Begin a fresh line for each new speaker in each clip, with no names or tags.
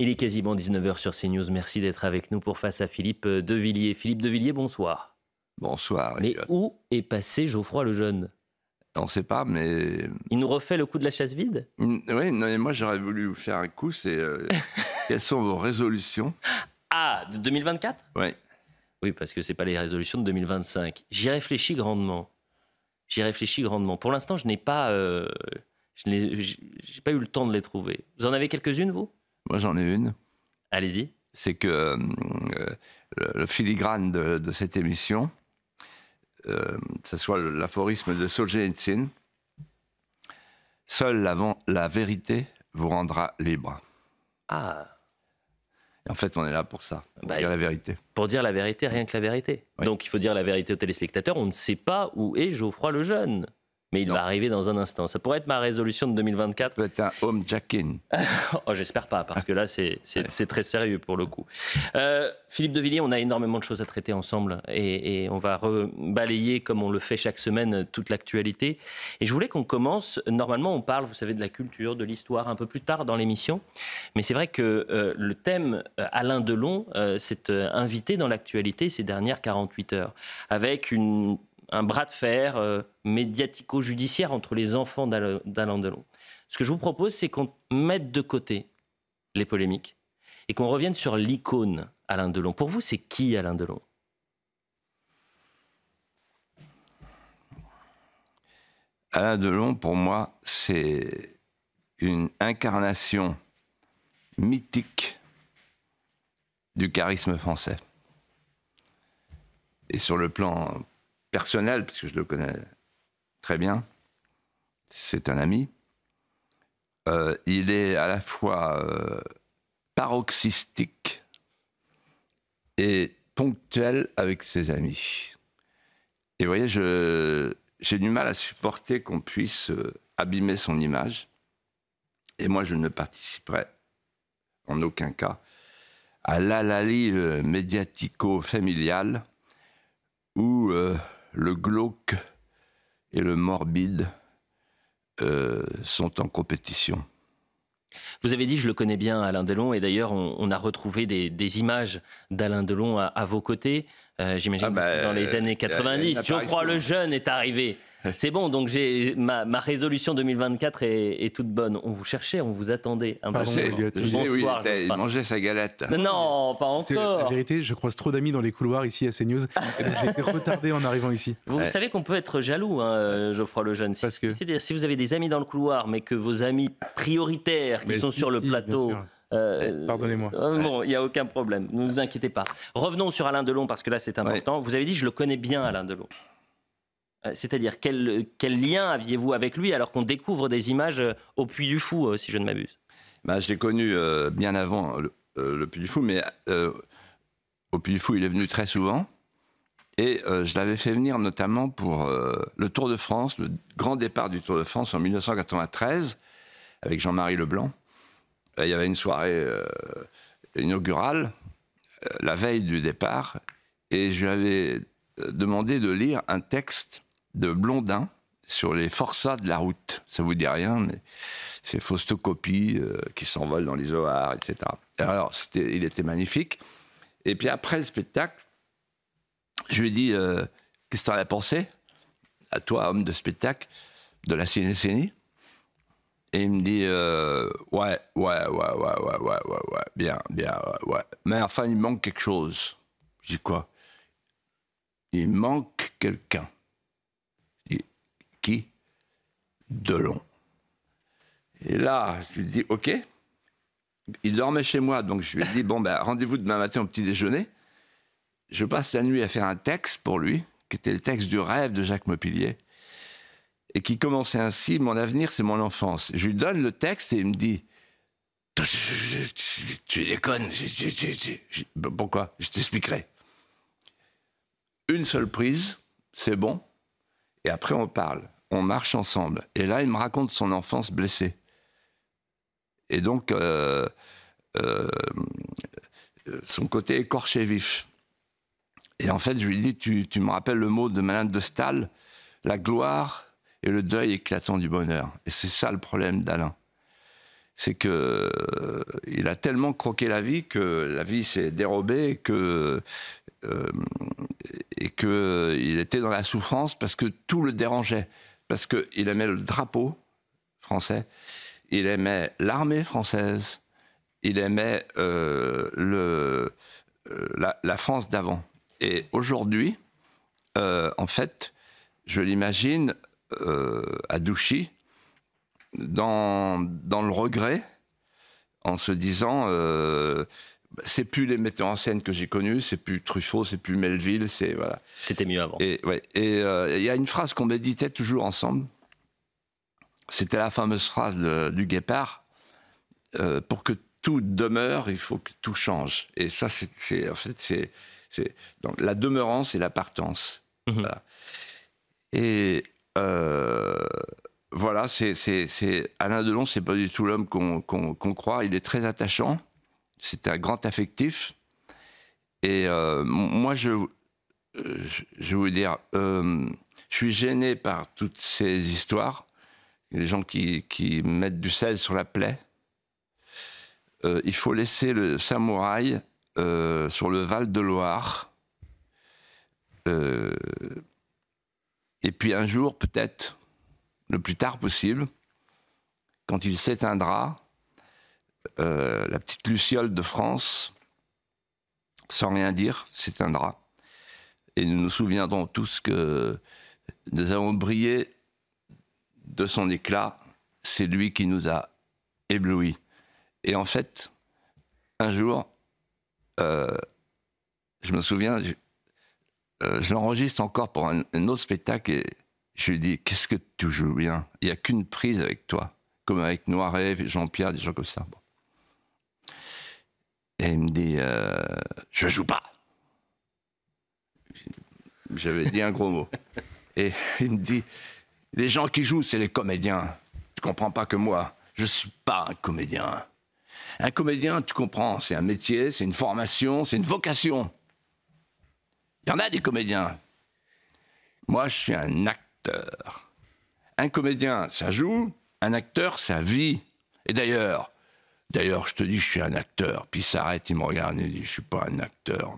Il est quasiment 19h sur CNews. Merci d'être avec nous pour Face à Philippe euh, Devilliers. Philippe Devilliers, bonsoir. Bonsoir. Mais où est passé Geoffroy Jeune on ne sait pas, mais. Il nous refait le coup de la chasse vide Oui, non, mais moi j'aurais voulu vous faire un coup, c'est. Euh, quelles sont vos résolutions Ah, de 2024 Oui. Oui, parce que ce pas les résolutions de 2025. J'y réfléchis grandement. J'y réfléchis grandement. Pour l'instant, je n'ai pas, euh, je n'ai pas eu le temps de les trouver. Vous en avez quelques-unes, vous
moi, j'en ai une. Allez-y. C'est que euh, le, filigrane de, cette émission, euh, ce soit l'aphorisme de Solzhenitsyn, Seul la, la vérité vous rendra libre.
Ah. En fait, on est là pour ça, pour bah, dire la vérité. Pour dire la vérité, rien que la vérité. Donc, il faut dire la vérité aux téléspectateurs. On ne sait pas où est Geoffroy le Jeune. Mais il va arriver dans un instant. Ça pourrait être ma résolution de 2024. Peut-être un home jack oh, J'espère pas, parce que là, c'est très sérieux pour le coup. Euh, Philippe de Villiers, on a énormément de choses à traiter ensemble et, on va balayer, comme on le fait chaque semaine, toute l'actualité. Et je voulais qu'on commence. Normalement, on parle, vous savez, de la culture, de l'histoire un peu plus tard dans l'émission. Mais c'est vrai que euh, le thème euh, Alain Delon s'est invité dans l'actualité ces dernières 48 heures, avec une un bras de fer euh, médiatico-judiciaire entre les enfants d'Alain Delon. Ce que je vous propose, c'est qu'on mette de côté les polémiques et qu'on revienne sur l'icône Alain Delon. Pour vous, c'est qui Alain Delon
Alain Delon, pour moi, c'est une incarnation mythique du charisme français. Et sur le plan personnel, parce que je le connais très bien, c'est un ami, euh, il est à la fois euh, paroxystique et ponctuel avec ses amis. Et vous voyez, j'ai du mal à supporter qu'on puisse euh, abîmer son image. Et moi, je ne participerai en aucun cas à l'alalie médiatico-familiale où le glauque et le morbide euh, sont en compétition.
Vous avez dit, je le connais bien, Alain Delon, et d'ailleurs, on, a retrouvé des, images d'Alain Delon à, à, vos côtés. Euh, j'imagine ah bah, dans les euh, années 90, crois le jeune est arrivé. C'est bon, donc j'ai ma, résolution 2024 est, toute bonne. On vous cherchait, on vous attendait. Un bonsoir, il mangeait sa galette. Non, pas encore. La
vérité, je croise trop d'amis dans les couloirs ici à CNews. j'ai été retardé en arrivant ici. Vous,
savez qu'on peut être jaloux, hein, Geoffroy Lejeune. Si, si vous avez des amis dans le couloir, mais que vos amis prioritaires qui sont sur le plateau.
Euh, Pardonnez-moi. Euh,
bon, il n'y a aucun problème, ne vous inquiétez pas. Revenons sur Alain Delon, parce que là c'est important. Vous avez dit, je le connais bien, Alain Delon. Euh, c'est-à-dire, quel, lien aviez-vous avec lui alors qu'on découvre des images euh, au Puy du Fou, euh, si je ne m'abuse bah, Je l'ai connu bien avant le, Puy du Fou, mais au Puy du Fou, il est venu
très souvent. Et je l'avais fait venir notamment pour le Tour de France, le grand départ du Tour de France en 1993, avec Jean-Marie Leblanc. Il y avait une soirée inaugurale, la veille du départ, et je lui avais demandé de lire un texte de Blondin sur les forçats de la route. Ça vous dit rien, mais c'est fausse euh, qui s'envole dans les oars, etc. Alors, c'était il était magnifique. Et puis après le spectacle, je lui dis euh, Qu'est-ce que tu en as pensé À toi, homme de spectacle, de la cinécénie et il me dit euh, ouais, ouais, ouais, ouais, ouais, ouais, ouais, bien, bien, ouais, ouais. Mais enfin, il manque quelque chose. Je dis quoi Il manque quelqu'un de long Et là, je lui dis, OK. Il dormait chez moi, donc je lui dis bon, ben, rendez-vous demain matin au petit déjeuner. Je passe la nuit à faire un texte pour lui, qui était le texte du rêve de Jacques Mopilier, et qui commençait ainsi, mon avenir, c'est mon enfance. Je lui donne le texte et il me dit, tu déconnes, pourquoi Je t'expliquerai. Une seule prise, c'est bon, et après on parle on marche ensemble. Et là, il me raconte son enfance blessée. Et donc, euh, euh, euh, son côté écorché vif. Et en fait, je lui dis, tu, me rappelles le mot de Madame de Stahl, la gloire et le deuil éclatant du bonheur. Et c'est ça le problème d'Alain. C'est que il a tellement croqué la vie que la vie s'est dérobée et que et que il était dans la souffrance parce que tout le dérangeait parce qu'il aimait le drapeau français, il aimait l'armée française, il aimait euh, euh, la, France d'avant. Et aujourd'hui, euh, en fait, je l'imagine à Douchy, dans le regret, en se disant c'est plus les metteurs en scène que j'ai connus, c'est plus Truffaut, c'est plus Melville, c'est voilà. C'était mieux avant. Et il ouais, et, euh, y a une phrase qu'on méditait toujours ensemble. C'était la fameuse phrase de, du Guépard. Euh, pour que tout demeure, il faut que tout change. Et ça, c'est en fait c'est la demeurance et la partance. Mhm. Voilà. Et euh, voilà, c'est Alain Delon, c'est pas du tout l'homme qu'on croit. Il est très attachant. C'est un grand affectif. Et euh, moi, je, euh, je, vais vous dire, euh, je suis gêné par toutes ces histoires. Les gens qui, qui mettent du sel sur la plaie. il faut laisser le samouraï sur le Val de Loire. et puis un jour, peut-être, le plus tard possible, quand il s'éteindra, euh, la petite Luciole de France, sans rien dire, s'éteindra. Et nous nous souviendrons tous que nous avons brillé de son éclat. C'est lui qui nous a éblouis. Et en fait, un jour, euh, je me souviens, je, euh, l'enregistre encore pour un, autre spectacle et je lui dis Qu'est-ce que tu joues bien Il n'y a qu'une prise avec toi, comme avec Noiret, Jean-Pierre, des gens comme ça. Et il me dit euh, Je joue pas. J'avais dit un gros mot. Et il me dit Les gens qui jouent, c'est les comédiens. Tu comprends pas que moi, je suis pas un comédien. Un comédien, tu comprends, c'est un métier, c'est une formation, c'est une vocation. Il y en a des comédiens. Moi, je suis un acteur. Un comédien, ça joue, un acteur, ça vit. Et d'ailleurs, D'ailleurs, je te dis, je suis un acteur. Puis il s'arrête, il me regarde et il dit, je suis pas un acteur.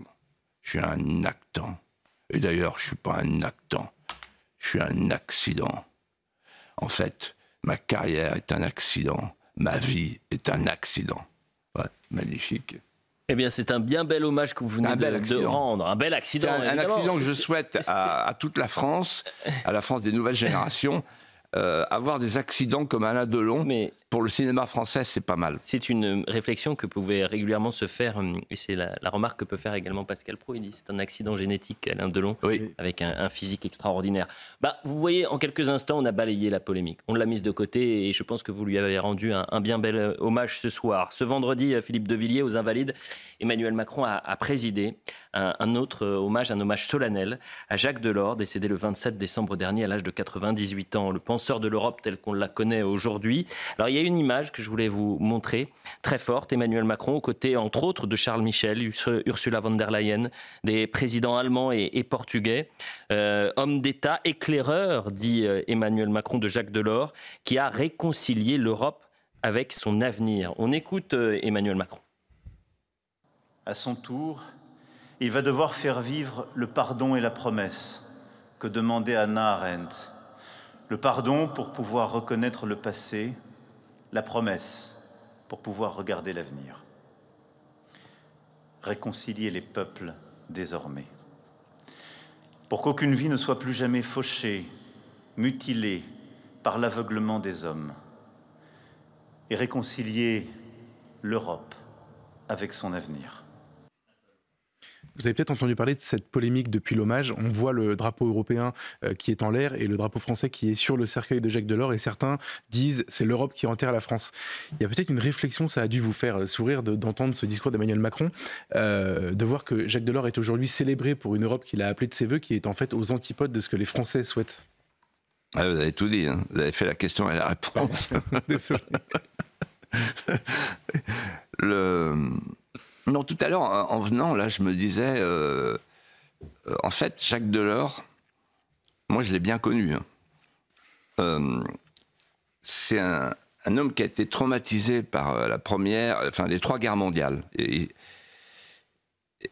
Je suis un actant. Et d'ailleurs, je suis pas un actant. Je suis un accident. En fait, ma carrière est un accident. Ma vie est un accident. magnifique.
Eh bien, c'est un bien bel hommage que vous venez de, rendre. Un bel
accident. Un, accident que je souhaite à, toute la France, à la France des nouvelles générations.
Euh, avoir des accidents comme Alain Delon, mais pour le cinéma français, c'est pas mal. C'est une euh, réflexion que pouvait régulièrement se faire, euh, et c'est la, remarque que peut faire également Pascal Pro. Il dit c'est un accident génétique, Alain Delon, avec un, physique extraordinaire. Bah, vous voyez, en quelques instants, on a balayé la polémique. On l'a mise de côté, et je pense que vous lui avez rendu un, bien bel euh, hommage ce soir. Ce vendredi, Philippe Devilliers, aux Invalides, Emmanuel Macron a, présidé un, un, autre hommage, un hommage solennel à Jacques Delors, décédé le 27 décembre dernier à l'âge de 98 ans, le penseur de l'Europe tel qu'on la connaît aujourd'hui. Alors, il y a une image que je voulais vous montrer, très forte, Emmanuel Macron, aux côtés, entre autres, de Charles Michel, Ursula von der Leyen, des présidents allemands et, portugais, euh, homme d'État, éclaireur, dit euh, Emmanuel Macron de Jacques Delors, qui a réconcilié l'Europe avec son avenir. On écoute
euh, Emmanuel Macron. À son tour, il va devoir faire vivre le pardon et la promesse que demandait Anna Arendt. Le pardon pour pouvoir reconnaître le passé, la promesse pour pouvoir regarder l'avenir. Réconcilier les peuples désormais, pour qu'aucune vie ne soit plus jamais fauchée, mutilée par l'aveuglement des hommes, et réconcilier l'Europe avec son avenir.
Vous avez peut-être entendu parler de cette polémique depuis l'hommage. On voit le drapeau européen euh, qui est en l'air et le drapeau français qui est sur le cercueil de Jacques Delors. Et certains disent c'est l'Europe qui enterre la France. Il y a peut-être une réflexion, ça a dû vous faire euh, sourire d'entendre ce discours d'Emmanuel Macron, euh, de voir que Jacques Delors est aujourd'hui célébré pour une Europe qu'il a appelée de ses voeux, qui est en fait aux antipodes de ce que les Français souhaitent.
Ah, vous avez tout dit, hein. vous avez fait la question et la réponse. Le... Non, tout à l'heure, en, venant, là, je me disais, euh, euh, en fait, Jacques Delors, moi, je l'ai bien connu. Hein. Euh, c'est un, homme qui a été traumatisé par la première, enfin, les trois guerres mondiales.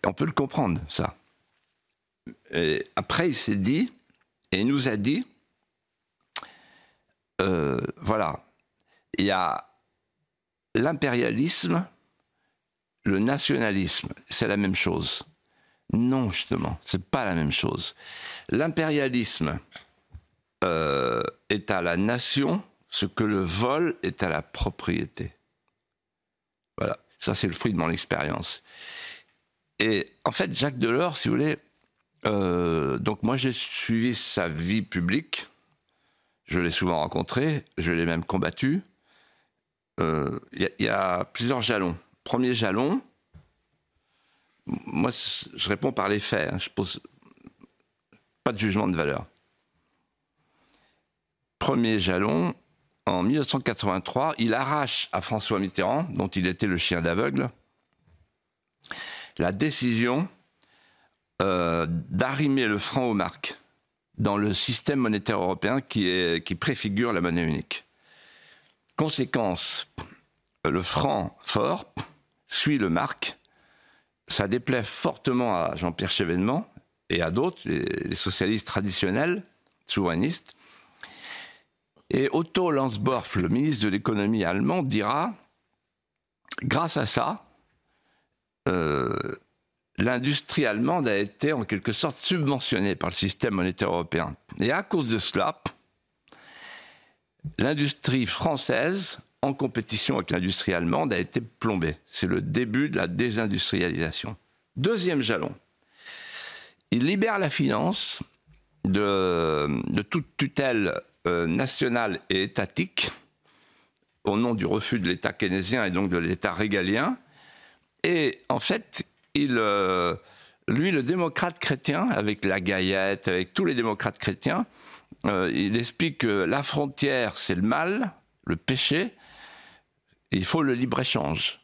on peut le comprendre, ça. après, il s'est dit, et il nous a dit, voilà, il y a l'impérialisme le nationalisme, c'est la même chose. Non, justement, c'est pas la même chose. L'impérialisme euh, est à la nation ce que le vol est à la propriété. Voilà, ça c'est le fruit de mon expérience. Et en fait, Jacques Delors, si vous voulez, euh, donc moi j'ai suivi sa vie publique, je l'ai souvent rencontré, je l'ai même combattu. Euh, il y, a plusieurs jalons. Premier jalon, moi, je réponds par les faits. Hein, je pose pas de jugement de valeur. Premier jalon, en 1983, il arrache à François Mitterrand, dont il était le chien d'aveugle, la décision euh, d'arrimer le franc aux marques dans le système monétaire européen qui, qui préfigure la monnaie unique. Conséquence, le franc fort suit le marque, ça déplaît fortement à Jean-Pierre Chevènement et à d'autres, les, socialistes traditionnels, souverainistes. Et Otto Lanzborf, le ministre de l'économie allemand, dira grâce à ça, euh, l'industrie allemande a été en quelque sorte subventionnée par le système monétaire européen. Et à cause de cela, l'industrie française en compétition avec l'industrie allemande a été plombée. C'est le début de la désindustrialisation. Deuxième jalon, il libère la finance de, toute tutelle euh, nationale et étatique au nom du refus de l'État keynésien et donc de l'État régalien. Et en fait, il, euh, lui, le démocrate chrétien, avec la Gaillette, avec tous les démocrates chrétiens, euh, il explique que la frontière, c'est le mal, le péché, il faut le libre-échange.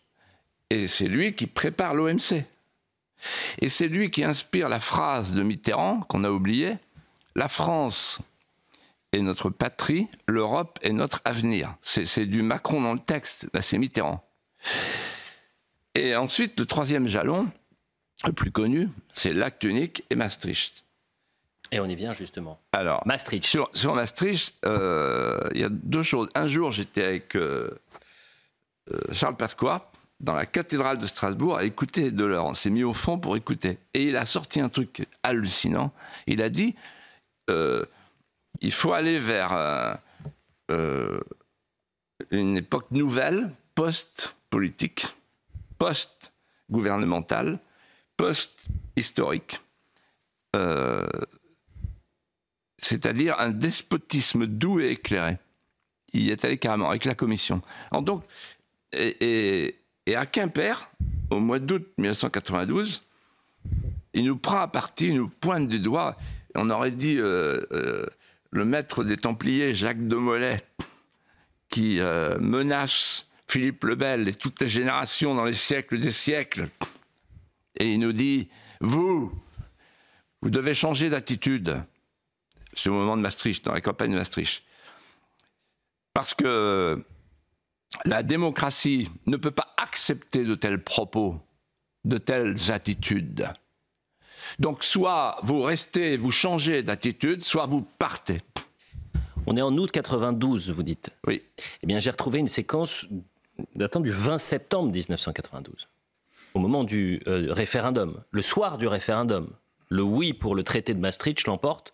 Et c'est lui qui prépare l'OMC. Et c'est lui qui inspire la phrase de Mitterrand, qu'on a oubliée, La France est notre patrie, l'Europe est notre avenir. C'est du Macron dans le texte, ben, c'est Mitterrand. Et ensuite, le troisième jalon, le plus connu, c'est l'acte unique
et Maastricht. Et on y vient justement.
Alors, Maastricht. Sur, Maastricht, euh, il y a deux choses. Un jour, j'étais avec euh, euh, Charles Pasqua, dans la cathédrale de Strasbourg, a écouté Delors. On s'est mis au fond pour écouter. Et il a sorti un truc hallucinant. Il a dit euh, il faut aller vers euh, une époque nouvelle, post-politique, post-gouvernementale, post-historique. c'est-à-dire un despotisme doux et éclairé. Il y est allé carrément avec la commission. donc, et, à Quimper, au mois d'août 1992, il nous prend à partie, il nous pointe du doigt. On aurait dit euh, euh, le maître des Templiers, Jacques de Molay, qui euh, menace Philippe le Bel et toutes les générations dans les siècles des siècles. Et il nous dit Vous, vous devez changer d'attitude. ce moment de Maastricht, dans la campagne de Maastricht. Parce que la démocratie ne peut pas accepter de tels propos, de telles attitudes. Donc soit vous restez, vous changez d'attitude,
soit vous partez. On est en août 92, vous dites. Oui. Eh bien, j'ai retrouvé une séquence datant du 20 septembre 1992, au moment du euh, référendum, le soir du référendum. Le oui pour le traité de Maastricht l'emporte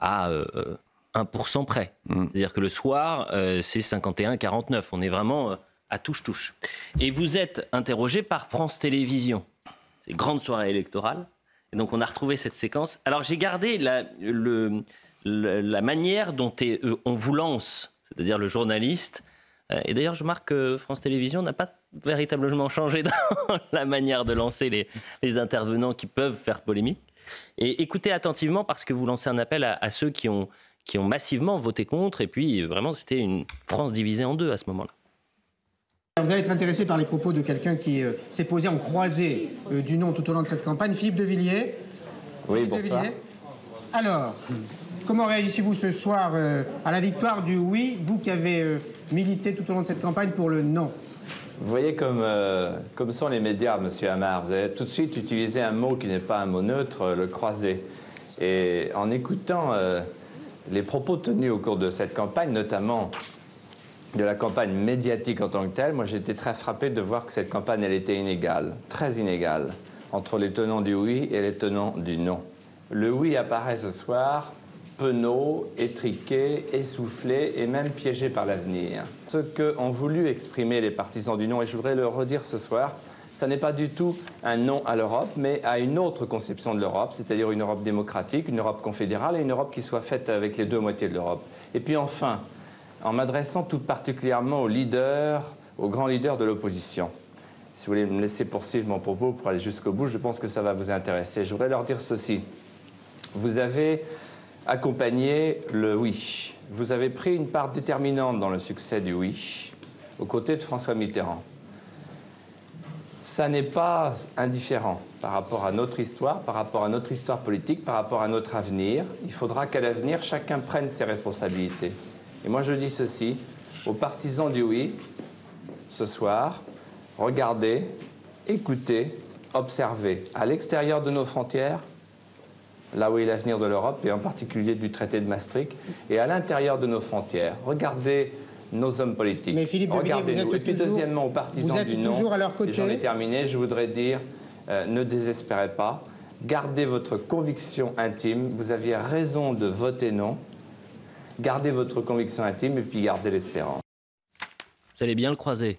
à euh, euh, 1% près. Mm. C'est-à-dire que le soir, euh, c'est 51-49. On est vraiment euh, à touche-touche. Et vous êtes interrogé par France Télévisions. C'est grande soirée électorale. Et donc, on a retrouvé cette séquence. Alors, j'ai gardé la, le, la, manière dont euh, on vous lance, c'est-à-dire le journaliste. Et d'ailleurs, je marque que France Télévisions n'a pas véritablement changé dans la manière de lancer les, les intervenants qui peuvent faire polémique. Et écoutez attentivement parce que vous lancez un appel à ceux qui ont qui ont massivement voté contre. Et puis, vraiment, c'était une France divisée en deux à ce moment-là.
Vous allez être intéressé par les propos de quelqu'un qui euh, s'est posé en croisée euh, du nom tout au long de cette campagne, Philippe de Oui, bonsoir. Alors, comment réagissez-vous ce soir euh, à la victoire du oui, vous qui avez milité tout au long de cette campagne pour le non
Vous voyez comme, comme sont les médias, Monsieur Hamar. Vous avez tout de suite utilisé un mot qui n'est pas un mot neutre, le croisé. Et en écoutant les propos tenus au cours de cette campagne, notamment de la campagne médiatique en tant que telle, moi j'étais très frappé de voir que cette campagne, elle était inégale, très inégale, entre les tenants du oui et les tenants du non. Le oui apparaît ce soir penaud, étriqué, essoufflé et même piégé par l'avenir. Ce ont voulu exprimer les partisans du non, et je voudrais le redire ce soir, ça n'est pas du tout un non à l'Europe, mais à une autre conception de l'Europe, c'est-à-dire une Europe démocratique, une Europe confédérale et une Europe qui soit faite avec les deux moitiés de l'Europe. Et puis enfin, en m'adressant tout particulièrement aux leaders, aux grands leaders de l'opposition. Si vous voulez me laisser poursuivre mon propos pour aller jusqu'au bout, je pense que ça va vous intéresser. Je voudrais leur dire ceci. Vous avez accompagné le oui. Vous avez pris une part déterminante dans le succès du oui, aux côtés de François Mitterrand ça n'est pas indifférent par rapport à notre histoire, par rapport à notre histoire politique, par rapport à notre avenir. Il faudra qu'à l'avenir, chacun prenne ses responsabilités. Et moi, je dis ceci aux partisans du oui, ce soir, regardez, écoutez, observez, à l'extérieur de nos frontières, là où est l'avenir de l'Europe, et en particulier du traité de Maastricht, et à l'intérieur de nos frontières, regardez nos hommes politiques. Mais Philippe Regardez-nous. Vous êtes Et puis toujours, deuxièmement, aux partisans vous êtes du non, toujours à leur côté. j'en ai terminé, je voudrais dire, euh, ne désespérez pas, gardez votre conviction intime, vous aviez raison de voter non, gardez votre conviction intime et puis gardez l'espérance. Vous allez bien le croiser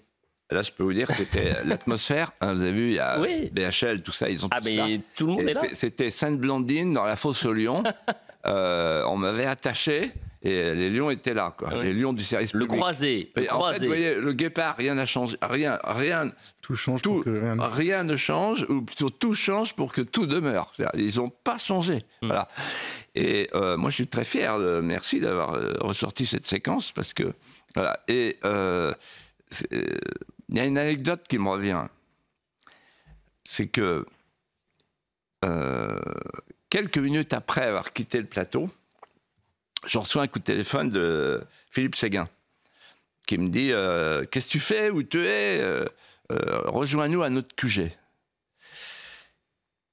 Là, je peux vous dire que c'était l'atmosphère. Hein, vous avez vu, il y a BHL, tout ça, ils ont ah, tout mais tout le monde est là. C'était Sainte-Blandine dans la fosse au Lyon, euh, on m'avait attaché. Et les lions étaient là, ah Les lions du service le Croisé, le croisé. vous voyez, le guépard, rien n'a changé. Rien, rien. Tout change tout, pour rien, ne... change, ou plutôt tout change pour que tout demeure. Ils n'ont pas changé. Hmm. Voilà. Et euh, moi, je suis très fier. merci d'avoir euh, ressorti cette séquence parce que. Et euh, il y a une anecdote qui me revient. C'est que quelques minutes après avoir quitté le plateau, je reçois un coup de téléphone de Philippe Séguin qui me dit euh, Qu'est-ce que tu fais Où tu es euh, euh, Rejoins-nous à notre QG.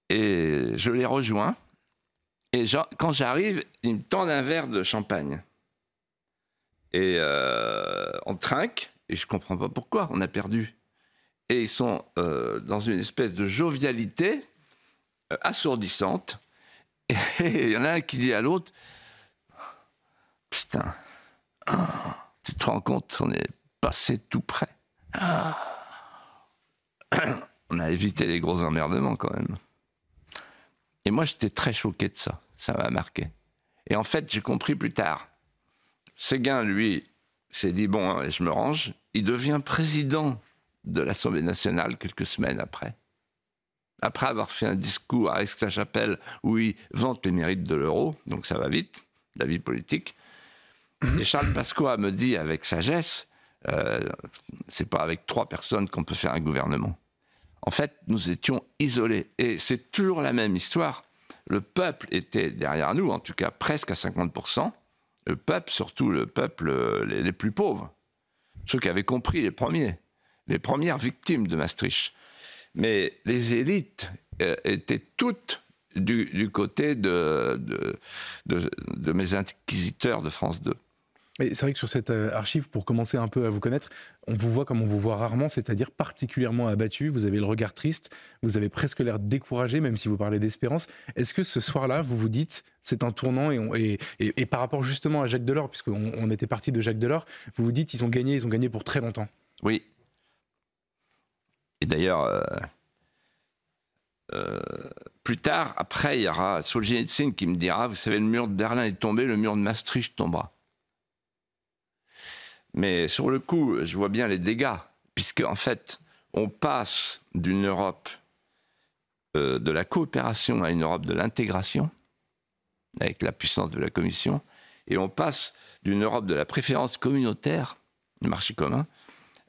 Et je les rejoins. Et quand j'arrive, ils me tendent un verre de champagne. Et on trinque, et je comprends pas pourquoi, on a perdu. Et ils sont dans une espèce de jovialité assourdissante. Et il y en a un qui dit à l'autre Putain. Ah, tu te rends compte, on est passé tout près. Ah. On a évité les gros emmerdements quand même. Et moi, j'étais très choqué de ça. Ça m'a marqué. Et en fait, j'ai compris plus tard. Séguin, lui, s'est dit bon, hein, je me range. Il devient président de l'Assemblée nationale quelques semaines après. Après avoir fait un discours à Aix-la-Chapelle où il vante les mérites de l'euro, donc ça va vite, la vie politique. Mhm. Et Charles Pasqua me dit avec sagesse, euh, c'est pas avec trois personnes qu'on peut faire un gouvernement. En fait, nous étions isolés. Et c'est toujours la même histoire. Le peuple était derrière nous, en tout cas presque à 50%. Le peuple, surtout le peuple, euh, les, plus pauvres. Ceux qui avaient compris les premiers, les premières victimes de Maastricht. Mais les élites euh, étaient toutes du, côté de, de mes inquisiteurs de France 2.
C'est vrai que sur cette euh, archive, pour commencer un peu à vous connaître, on vous voit comme on vous voit rarement, c'est-à-dire particulièrement abattu. Vous avez le regard triste, vous avez presque l'air découragé, même si vous parlez d'espérance. Est-ce que ce soir-là, vous vous dites, c'est un tournant et, par rapport justement à Jacques Delors, puisqu'on était parti de Jacques Delors, vous vous dites, ils ont gagné, ils ont gagné pour très longtemps.
Oui. Et d'ailleurs, euh, euh, plus tard, après, il y aura Solzhenitsyn qui me dira, vous savez, le mur de Berlin est tombé, le mur de Maastricht tombera. Mais sur le coup, je vois bien les dégâts, puisque en fait, on passe d'une Europe euh, de la coopération à une Europe de l'intégration, avec la puissance de la Commission, et on passe d'une Europe de la préférence communautaire, du marché commun,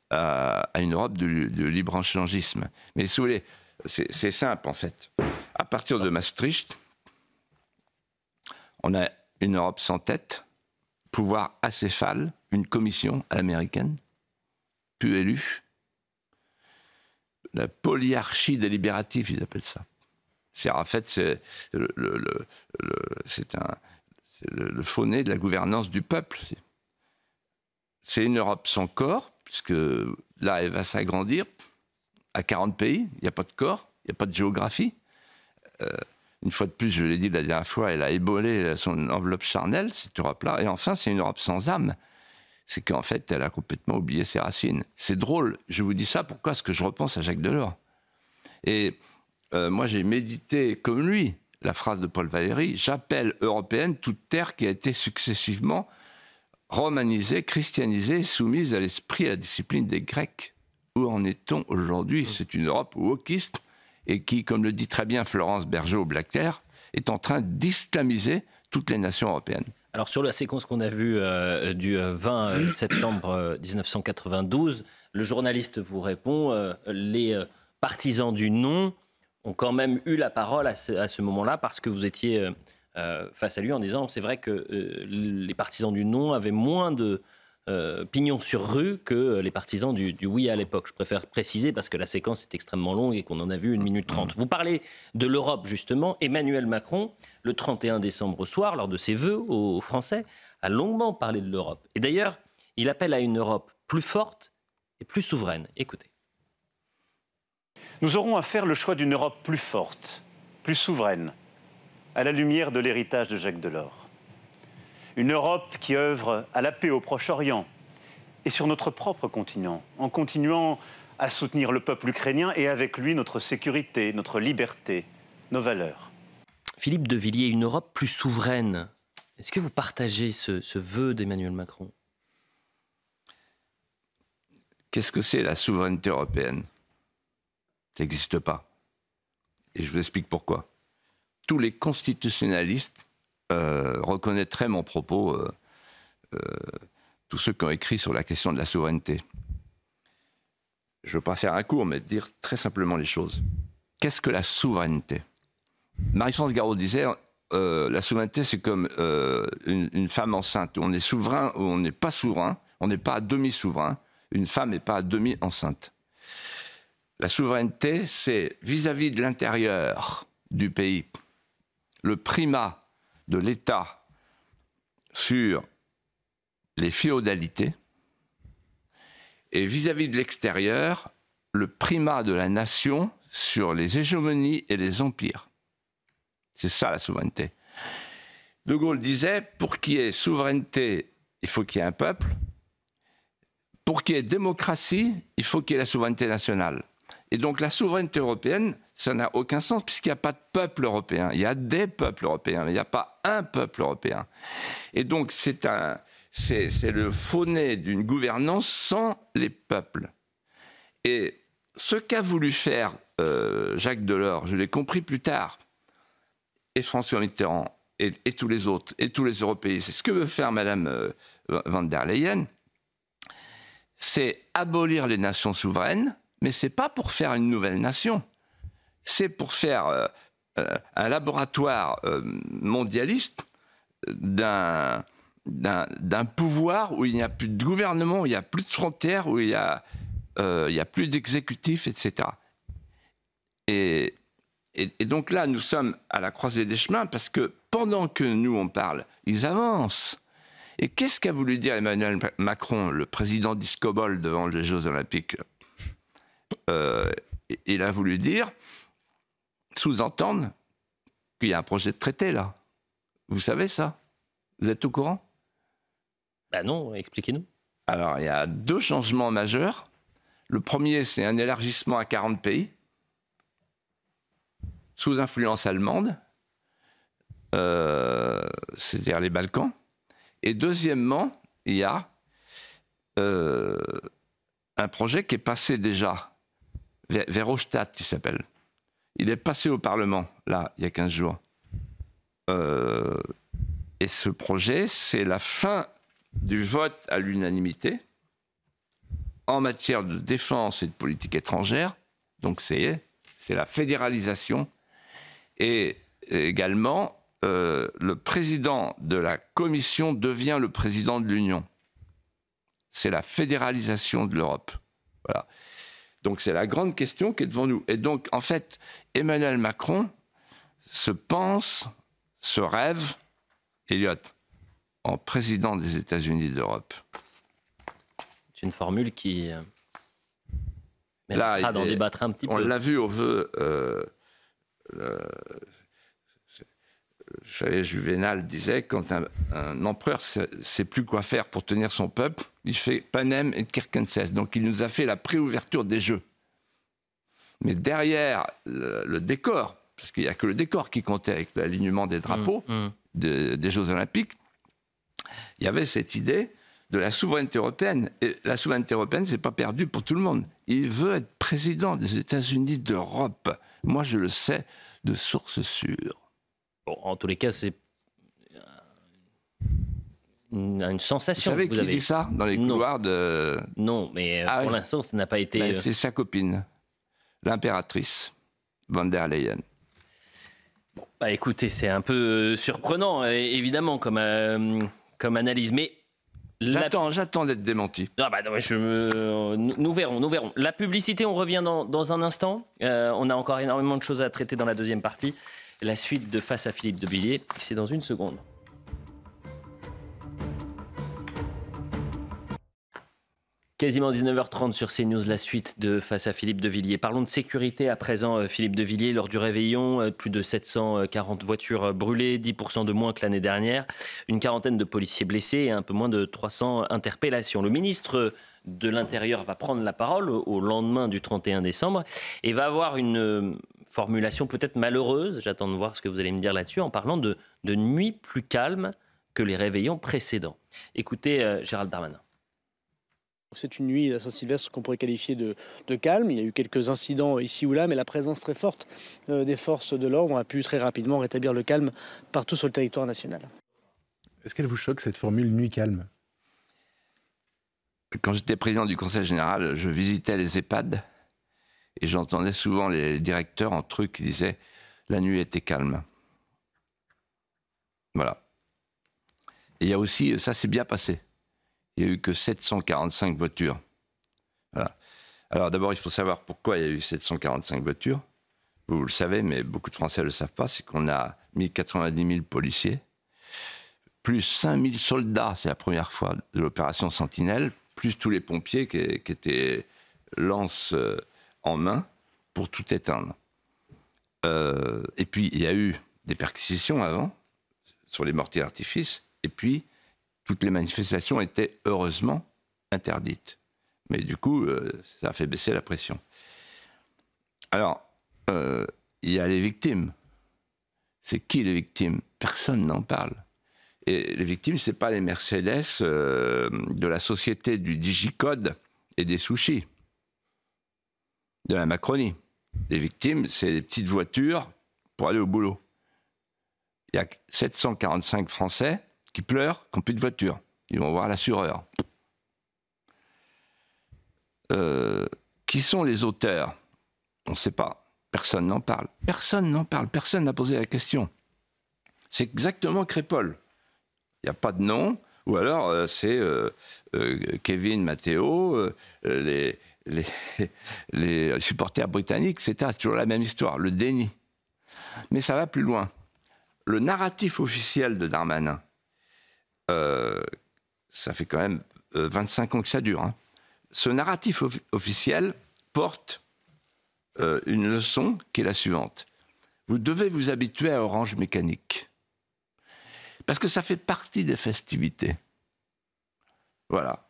à, une Europe du, libre-échangisme. Mais si vous voulez, c'est simple en fait. À partir de Maastricht, on a une Europe sans tête, pouvoir acéphale, une commission américaine, plus élue. La polyarchie délibérative, ils appellent ça. C'est en fait, c'est le, le, de la gouvernance du peuple. C'est une Europe sans corps, puisque là, elle va s'agrandir à 40 pays. Il n'y a pas de corps, il n'y a pas de géographie. Euh, une fois de plus, je l'ai dit la dernière fois, elle a ébolé son enveloppe charnelle, cette Europe-là. Et enfin, c'est une Europe sans âme c'est qu'en fait, elle a complètement oublié ses racines. C'est drôle, je vous dis ça, pourquoi est-ce que je repense à Jacques Delors Et euh, moi, j'ai médité comme lui la phrase de Paul Valéry, j'appelle européenne toute terre qui a été successivement romanisée, christianisée, soumise à l'esprit et à la discipline des Grecs. Où en est-on aujourd'hui mmh. C'est une Europe wokiste et qui, comme le dit très bien Florence Black blackler est en train d'islamiser toutes les nations européennes.
Alors sur la séquence qu'on a vue euh, du 20 euh, euh, septembre 1992, le journaliste vous répond, les partisans du non ont quand même eu la parole à ce, moment-là parce que vous étiez face à lui en disant, c'est vrai que les partisans du non avaient moins de, euh, pignon sur rue que les partisans du, du oui à l'époque. Je préfère préciser parce que la séquence est extrêmement longue et qu'on en a vu une minute trente. Mmh. Vous parlez de l'Europe, justement. Emmanuel Macron, le 31 décembre au soir, lors de ses vœux aux Français, a longuement parlé de l'Europe. Et d'ailleurs, il appelle à une Europe plus forte et plus souveraine. Écoutez.
Nous aurons à faire le choix d'une Europe plus forte, plus souveraine, à la lumière de l'héritage de Jacques Delors. Une Europe qui œuvre à la paix au Proche-Orient et sur notre propre continent, en continuant à soutenir le peuple ukrainien et avec lui notre sécurité, notre liberté, nos valeurs.
Philippe de Villiers, une Europe plus souveraine, est-ce que vous partagez ce, vœu d'Emmanuel Macron
Qu'est-ce que c'est la souveraineté européenne Ça n'existe pas. Et je vous explique pourquoi. Tous les constitutionnalistes euh, reconnaîtrai mon propos, euh, euh, tous ceux qui ont écrit sur la question de la souveraineté. Je ne veux pas faire un cours, mais dire très simplement les choses. Qu'est-ce que la souveraineté Marie-France Garot disait la souveraineté, c'est comme une, une, femme enceinte. On est souverain ou on n'est pas souverain. On n'est pas à demi souverain. Une femme n'est pas à demi enceinte. La souveraineté, c'est vis-à-vis de l'intérieur du pays, le primat de l'État sur les féodalités et vis-à-vis de l'extérieur, le primat de la nation sur les hégémonies et les empires. C'est ça la souveraineté. De Gaulle disait, pour qu'il y ait souveraineté, il faut qu'il y ait un peuple. Pour qu'il y ait démocratie, il faut qu'il y ait la souveraineté nationale. Et donc la souveraineté européenne, ça n'a aucun sens puisqu'il n'y a pas de peuple européen. Il y a des peuples européens, mais il n'y a pas un peuple européen. Et donc, c'est un, c'est, le faux d'une gouvernance sans les peuples. Et ce qu'a voulu faire euh, Jacques Delors, je l'ai compris plus tard, et François Mitterrand, et, tous les autres, et tous les Européens, c'est ce que veut faire Madame euh, van der Leyen, c'est abolir les nations souveraines, mais c'est pas pour faire une nouvelle nation c'est pour faire euh, euh, un laboratoire euh, mondialiste d'un d'un pouvoir où il n'y a plus de gouvernement, où il n'y a plus de frontières, où il n'y a, a, plus d'exécutif, etc. Et, et, donc là, nous sommes à la croisée des chemins parce que pendant que nous, on parle, ils avancent. Et qu'est-ce qu'a voulu dire Emmanuel Macron, le président d'Iscobol devant les Jeux Olympiques Il a voulu dire sous-entendent qu'il y a un projet de traité là. Vous savez ça Vous êtes au courant Ben non, expliquez-nous. Alors, il y a deux changements majeurs. Le premier, c'est un élargissement à 40 pays, sous influence allemande, euh, c'est-à-dire les Balkans. Et deuxièmement, il y a euh, un projet qui est passé déjà vers, hochstadt il s'appelle, il est passé au Parlement, là, il y a 15 jours. Euh, et ce projet, c'est la fin du vote à l'unanimité en matière de défense et de politique étrangère. Donc c'est la fédéralisation. Et également, euh, le président de la commission devient le président de l'Union. C'est la fédéralisation de l'Europe. Voilà. Donc c'est la grande question qui est devant nous. Et donc, en fait, Emmanuel Macron se pense, se rêve, Elliot, en président des États-Unis d'Europe.
C'est une formule qui mais euh, Là, débattre un petit on peu. On l'a vu au vœu. Euh,
savez, Juvenal disait quand un, empereur sait, sait plus quoi faire pour tenir son peuple, il fait Panem et Kirkenses. Donc il nous a fait la préouverture des Jeux. Mais derrière le, décor, parce qu'il n'y a que le décor qui comptait avec l'alignement des drapeaux mmh, mmh. des Jeux Olympiques, il y avait cette idée de la souveraineté européenne. Et la souveraineté européenne, n'est pas perdu pour tout le monde. Il veut être président des États-Unis d'Europe. Moi, je le sais de source sûre en tous les cas, c'est euh,
une, sensation. Vous savez qui dit ça dans les couloirs de. Non, mais euh, ah pour l'instant, ça n'a pas été. Ben, euh, c'est sa copine, l'impératrice von der Leyen. bah, écoutez, c'est un peu surprenant, évidemment, comme, analyse. J'attends, d'être démenti. Ah, bah je Nous verrons, nous verrons. La publicité, on revient dans, un instant. on a encore énormément de choses à traiter dans la deuxième partie. La suite de Face à Philippe de Villiers, c'est dans une seconde. Quasiment 19h30 sur CNews, la suite de face à Philippe de Villiers. Parlons de sécurité à présent, euh, Philippe de Villiers. Lors du réveillon, euh, plus de 740 voitures euh, brûlées, 10% de moins que l'année dernière, une quarantaine de policiers blessés et un peu moins de 300 interpellations. Le ministre de l'Intérieur va prendre la parole au lendemain du 31 décembre et va avoir une formulation peut-être malheureuse, j'attends de voir ce que vous allez me dire là-dessus, en parlant de, de nuits plus calme que les réveillons précédents. Écoutez euh, Gérald Darmanin.
C'est une nuit à Saint-Sylvestre qu'on pourrait qualifier de, calme. Il y a eu quelques incidents
ici ou là, mais la présence très forte euh, des forces de l'ordre a pu très rapidement rétablir le calme partout sur le territoire national.
Est-ce qu'elle vous choque cette formule nuit calme
Quand j'étais président du Conseil général, je visitais les EHPAD et j'entendais souvent les directeurs en truc qui disaient La nuit était calme. Voilà. Et il y a aussi, ça s'est bien passé. Il n'y a eu que 745 voitures. Alors d'abord, il faut savoir pourquoi il y a eu 745 voitures. Vous, le savez, mais beaucoup de Français ne le savent pas, c'est qu'on a 1090 000 policiers, plus 5 000 soldats, c'est la première fois de l'opération Sentinelle, plus tous les pompiers qui, qui étaient lance euh, en main pour tout éteindre. Euh, et puis, il y a eu des perquisitions avant, sur les mortiers artifices et puis, toutes les manifestations étaient heureusement interdites. Mais du coup, euh, ça a fait baisser la pression. Alors, euh, il y a les victimes. C'est qui les victimes Personne n'en parle. Et les victimes, ce n'est pas les Mercedes de la société du Digicode et des sushis de la Macronie. Les victimes, c'est les petites voitures pour aller au boulot. Il y a 745 Français qui pleurent, qui n'ont plus de voiture. Ils vont voir l'assureur. Euh, qui sont les auteurs On ne sait pas. Personne n'en parle. Personne n'en parle. Personne n'a posé la question. C'est exactement Crépole. Il n'y a pas de nom. Ou alors, euh, c'est euh, Kevin Matteo, les, les, supporters britanniques, C'est toujours la même histoire, le déni. Mais ça va plus loin. Le narratif officiel de Darmanin, euh, ça fait quand même 25 euh, ans que ça dure. Hein. Ce narratif officiel porte euh, une leçon qui est la suivante. Vous devez vous habituer à Orange Mécanique. Parce que ça fait partie des festivités. Voilà.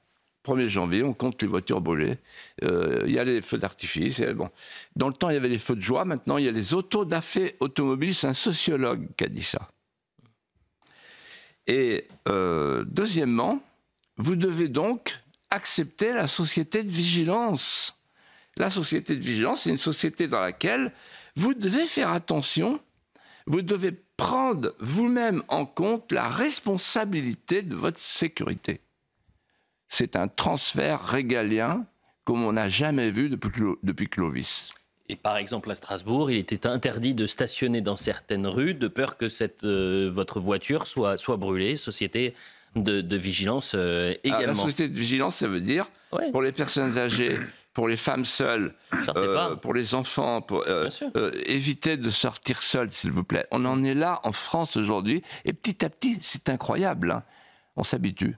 1er janvier, on compte les voitures brûlées. Euh, il y a les feux d'artifice. Bon. Dans le temps, il y avait les feux de joie. Maintenant, il y a les autos da automobiles. C'est un sociologue qui a dit ça. Et euh, deuxièmement, vous devez donc accepter la société de vigilance. La société de vigilance, c'est une société dans laquelle vous devez faire attention, vous devez prendre vous-même en compte la responsabilité de votre sécurité c'est
un transfert régalien comme on n'a jamais vu depuis, Clovis. Et par exemple, à Strasbourg, il était interdit de stationner dans certaines rues de peur que euh, votre voiture soit, soit brûlée. Société de, vigilance euh, ah, également. la société de vigilance, ça veut dire pour les personnes âgées, pour les femmes seules, euh, pour les
enfants, pour, éviter de sortir seul, s'il vous plaît. On en est là en France aujourd'hui.
Et petit à petit, c'est incroyable. Hein. On s'habitue.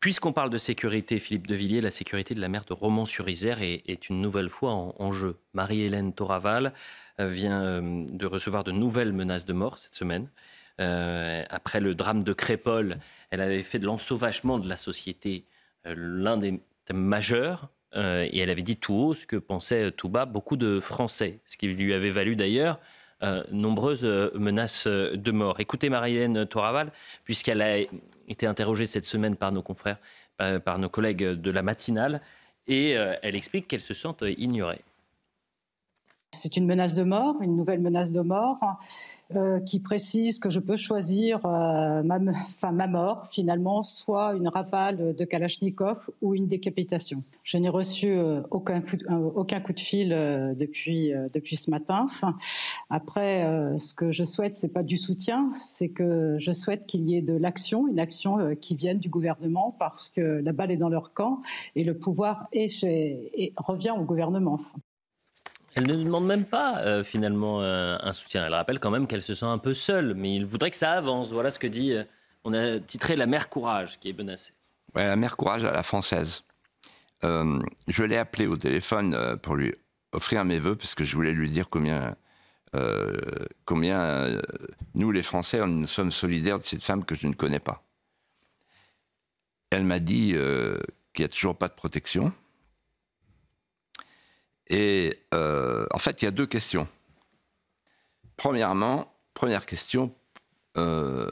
Puisqu'on parle de sécurité, Philippe de la sécurité de la mère de Romans-sur-Isère est, une nouvelle fois en, jeu. Marie-Hélène Toraval euh, vient euh, de recevoir de nouvelles menaces de mort cette semaine. Euh, après le drame de Crépole, elle avait fait de l'ensauvagement de la société l'un des thèmes majeurs. et elle avait dit tout haut ce que pensaient tout bas beaucoup de Français, ce qui lui avait valu d'ailleurs nombreuses menaces de mort. Écoutez Marie-Hélène Toraval, puisqu'elle a été interrogée cette semaine par nos confrères, euh, par, nos collègues de la matinale, et euh, elle explique qu'elle se sent ignorée.
C'est une menace de mort, une nouvelle menace de mort. Euh, qui précise que je peux choisir euh, ma, mort, finalement, soit une rafale de Kalachnikov ou une décapitation. Je n'ai reçu euh, aucun, aucun coup de fil depuis, depuis ce matin. après, ce que je souhaite, ce n'est pas du soutien, c'est que je souhaite qu'il y ait de l'action, une action qui vienne du gouvernement parce que la balle est dans leur camp et le pouvoir et revient au gouvernement.
Elle ne
demande même pas euh, finalement euh, un soutien. Elle rappelle quand même qu'elle se sent un peu seule, mais il voudrait que ça avance. Voilà ce que dit. Euh, on a titré La mère courage qui est menacée. la mère courage à la
française. je l'ai appelée au téléphone pour lui offrir mes voeux parce que je voulais lui dire combien, combien nous les Français nous sommes solidaires de cette femme que je ne connais pas. Elle m'a dit qu'il n'y a toujours pas de protection et euh, en fait, il y a deux questions. Premièrement, première question, euh,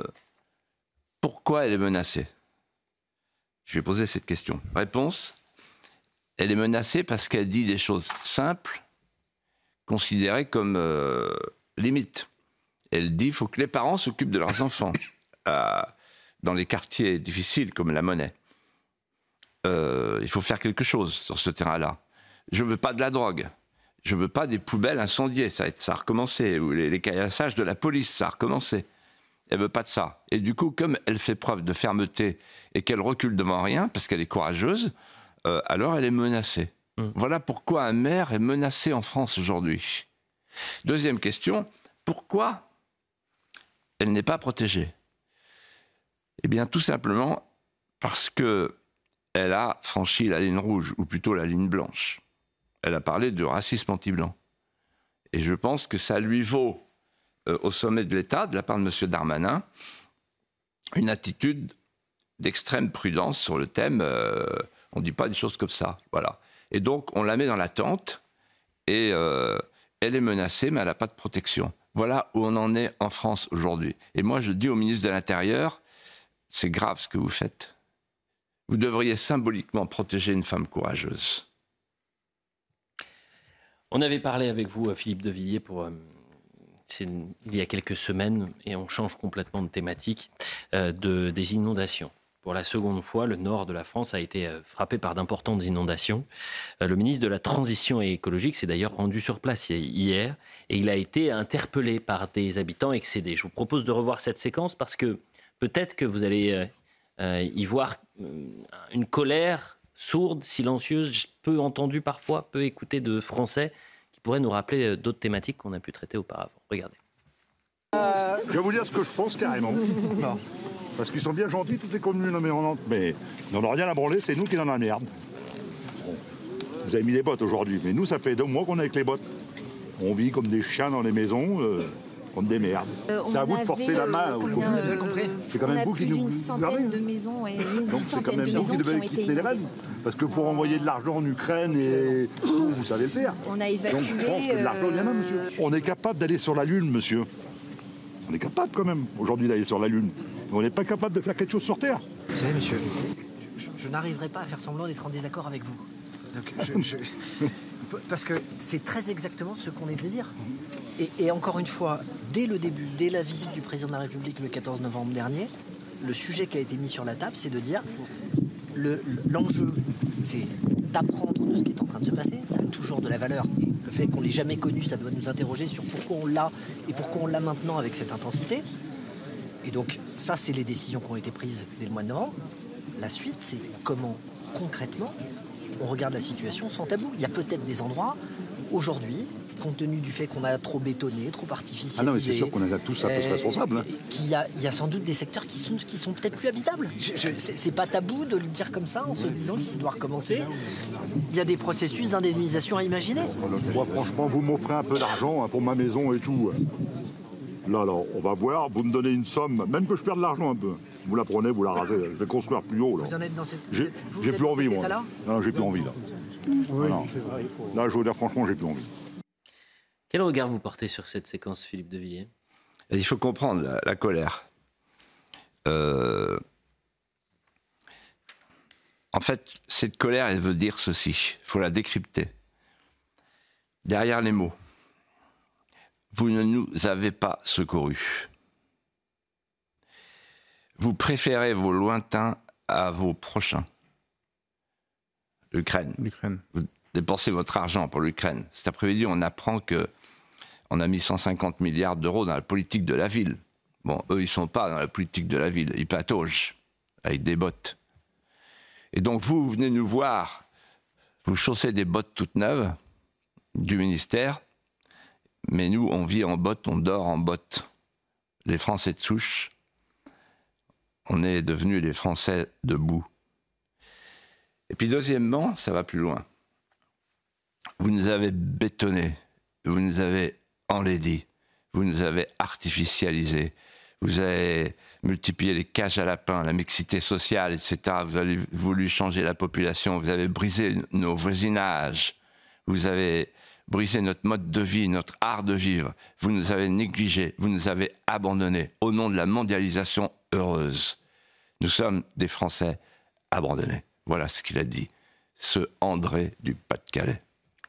pourquoi elle est menacée Je vais poser cette question. Réponse, elle est menacée parce qu'elle dit des choses simples, considérées comme euh, limites. Elle dit il faut que les parents s'occupent de leurs enfants dans les quartiers difficiles comme la monnaie. il faut faire quelque chose sur ce terrain-là je veux pas de la drogue. Je veux pas des poubelles incendiées. Ça, a recommencé. Ou les, caillassages de la police, ça a recommencé. Elle veut pas de ça. Et du coup, comme elle fait preuve de fermeté et qu'elle recule devant rien, parce qu'elle est courageuse, euh, alors elle est menacée. Mmh. Voilà pourquoi un maire est menacé en France aujourd'hui. Deuxième question, pourquoi elle n'est pas protégée Eh bien, tout simplement parce que elle a franchi la ligne rouge, ou plutôt la ligne blanche elle a parlé de racisme anti-blanc. Et je pense que ça lui vaut, euh, au sommet de l'État, de la part de M. Darmanin, une attitude d'extrême prudence sur le thème euh, on ne dit pas des choses comme ça. Voilà. Et donc, on la met dans l'attente, et euh, elle est menacée, mais elle n'a pas de protection. Voilà où on en est en France aujourd'hui. Et moi, je dis au ministre de l'Intérieur c'est grave ce que vous faites. Vous devriez symboliquement protéger une femme courageuse.
On avait parlé avec vous, euh, Philippe Devilliers, pour, euh, il y a quelques semaines, et on change complètement de thématique, euh, de, des inondations. Pour la seconde fois, le nord de la France a été frappé par d'importantes inondations. Le ministre de la Transition écologique s'est d'ailleurs rendu sur place hier et il a été interpellé par des habitants excédés. Je vous propose de revoir cette séquence parce que peut-être que vous allez y voir une colère sourde, silencieuse, peu entendue parfois, peu écoutée de français, qui pourrait nous rappeler euh, d'autres thématiques qu'on a pu traiter auparavant. Regardez.
Je vais vous dire ce que je pense carrément. Parce qu'ils sont bien gentils, toutes les communes, hein, mais on n'en a rien à branler, c'est nous qui en a la merde. Vous avez mis les bottes aujourd'hui, mais nous, ça fait deux mois qu'on est avec les bottes. On vit comme des chiens dans les maisons. Euh. Euh, on démerde. c'est à vous de forcer euh, la main. Euh, c'est quand même vous qui nous Donc
c'est quand même vous qui devez les rênes.
Parce que pour envoyer de l'argent en Ukraine, et vous savez le faire. On a évacué. On est capable d'aller sur la Lune, monsieur. On est capable quand même aujourd'hui d'aller sur la Lune. Mais on n'est pas capable de faire quelque chose sur Terre. Vous savez, monsieur,
je, n'arriverai pas à faire semblant d'être en désaccord avec vous. Parce que c'est très exactement
ce qu'on est venu dire. Et, encore une fois, dès le début, dès la visite du président de la République le
14 novembre dernier, le sujet qui a été mis sur la table, c'est de dire l'enjeu, c'est d'apprendre de ce qui est en train de se passer, ça a toujours de la valeur. Et le fait qu'on l'ait jamais connu, ça doit nous interroger sur pourquoi on l'a et pourquoi on l'a maintenant avec cette intensité.
Et donc, ça, c'est les décisions qui ont été prises dès le mois de novembre. La suite, c'est comment
concrètement on regarde la situation sans tabou. Il y a peut-être des endroits aujourd'hui compte tenu du fait qu'on a trop bétonné, trop artificiel. Ah non, mais c'est sûr qu'on a tous un peu euh, responsable. Hein. il y a sans doute des secteurs qui sont, qui sont peut-être plus habitables. c'est pas tabou de le dire comme ça en se disant
qu'il doit recommencer. Il y a des processus d'indemnisation à imaginer.
Moi, franchement, vous m'offrez un peu d'argent hein, pour ma maison et tout. Là, alors, on va voir, vous me donnez une somme, même que je perde de l'argent un peu. Vous la prenez, vous la rasez, je vais construire plus haut. Vous en êtes dans cette. J'ai plus envie, moi. Non, j'ai plus envie, là. Oui, là, je veux dire, franchement, j'ai plus envie.
Quel regard vous portez sur cette séquence, Philippe de eh, Il faut comprendre la, colère.
Euh, en fait, cette colère, elle veut dire ceci. Il faut la décrypter. Derrière les mots, vous ne nous avez pas secourus. Vous préférez vos lointains à vos prochains. L'Ukraine. L'Ukraine. Vous dépensez votre argent pour l'Ukraine. Cet après-midi, on apprend que on a mis 150 milliards d'euros dans la politique de la ville. Bon, eux, ils ne sont pas dans la politique de la ville, ils pataugent avec des bottes. Et donc vous, vous venez nous voir, vous chaussez des bottes toutes neuves du ministère, mais nous, on vit en bottes, on dort en bottes. Les Français de souche, on est devenus les Français debout. Et puis deuxièmement, ça va plus loin. Vous nous avez bétonnés, vous nous avez dit, vous nous avez artificialisé, vous avez multiplié les cages à lapins, la mixité sociale, etc. Vous avez voulu changer la population, vous avez brisé nos voisinages, vous avez brisé notre mode de vie, notre art de vivre, vous nous avez négligés, vous nous avez abandonnés au nom de la mondialisation heureuse. Nous sommes des Français abandonnés. Voilà ce qu'il a dit, ce André du Pas-de-Calais.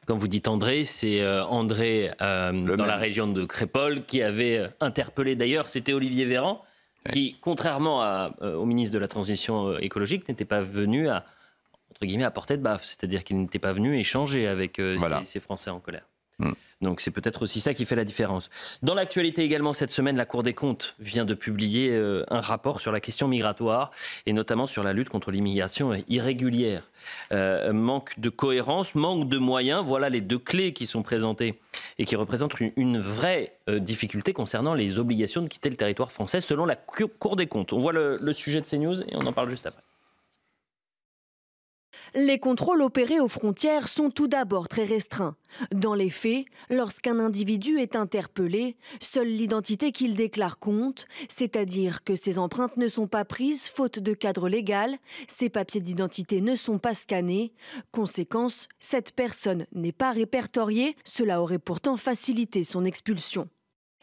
Comme vous dites André, c'est euh, André euh, dans la région de Crépole qui avait euh, interpellé d'ailleurs, c'était Olivier Véran, qui, contrairement au ministre de la Transition écologique, n'était pas venu à, entre guillemets, à de baffe. C'est-à-dire qu'il n'était pas venu échanger avec ces Français en colère. Mm. Donc c'est peut-être aussi ça qui fait la différence. Dans l'actualité également, cette semaine, la Cour des comptes vient de publier euh, un rapport sur la question migratoire et notamment sur la lutte contre l'immigration irrégulière. Euh, manque de cohérence, manque de moyens, voilà les deux clés qui sont présentées et qui représentent une, vraie euh, difficulté concernant les obligations de quitter le territoire français selon la Cour des comptes. On voit le, le sujet de ces news et on en parle juste après.
Les contrôles opérés aux frontières sont tout d'abord très restreints. Dans les faits, lorsqu'un individu est interpellé, seule l'identité qu'il déclare compte, c'est-à-dire que ses empreintes ne sont pas prises faute de cadre légal, ses papiers d'identité ne sont pas scannés. Conséquence, cette personne n'est pas répertoriée, cela aurait pourtant facilité son expulsion.